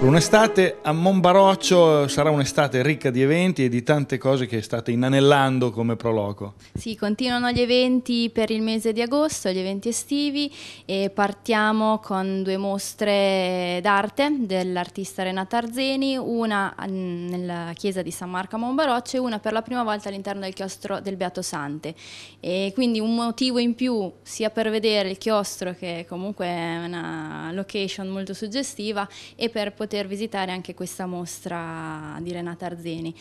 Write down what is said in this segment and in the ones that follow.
Un'estate a Monbaroccio sarà un'estate ricca di eventi e di tante cose che state inanellando come proloco. Sì, continuano gli eventi per il mese di agosto, gli eventi estivi e partiamo con due mostre d'arte dell'artista Renata Arzeni, una mm, nella chiesa di San Marco a Monbaroccio e una per la prima volta all'interno del chiostro del Beato Sante. E quindi un motivo in più sia per vedere il chiostro che comunque è una location molto suggestiva e per poter poter visitare anche questa mostra di Renata Arzeni.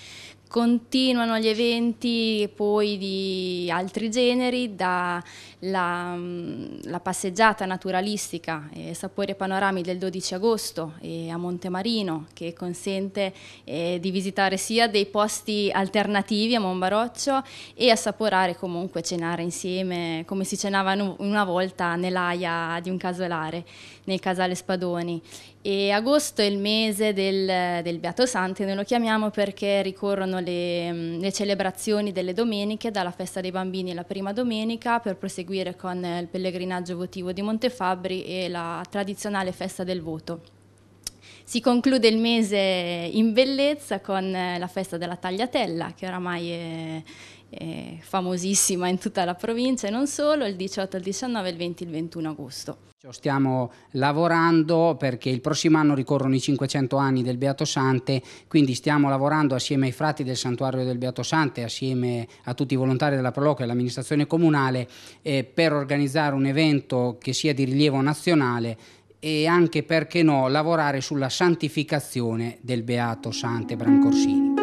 Continuano gli eventi poi di altri generi, dalla mm, la passeggiata naturalistica eh, Sapori e Panorami del 12 agosto eh, a Montemarino, che consente eh, di visitare sia dei posti alternativi a Monbaroccio e assaporare comunque cenare insieme come si cenava una volta nell'aia di un casolare, nel casale Spadoni. E agosto è il il mese del, del Beato Santo, noi lo chiamiamo perché ricorrono le, mm, le, celebrazioni delle domeniche, dalla festa dei bambini la prima domenica, per proseguire con il pellegrinaggio votivo di Montefabbri e la tradizionale festa del voto. Si conclude il mese in bellezza con eh, la festa della tagliatella, che oramai è, è famosissima in tutta la provincia e non solo, il 18, il 19, il 20, il 21 agosto. Stiamo lavorando perché il prossimo anno ricorrono i 500 anni del Beato Sante, quindi stiamo lavorando assieme ai frati del santuario del Beato Sante, assieme a tutti i volontari della Proloca e all'amministrazione comunale eh, per organizzare un evento che sia di rilievo nazionale e anche, perché no, lavorare sulla santificazione del beato Sante Brancorsini.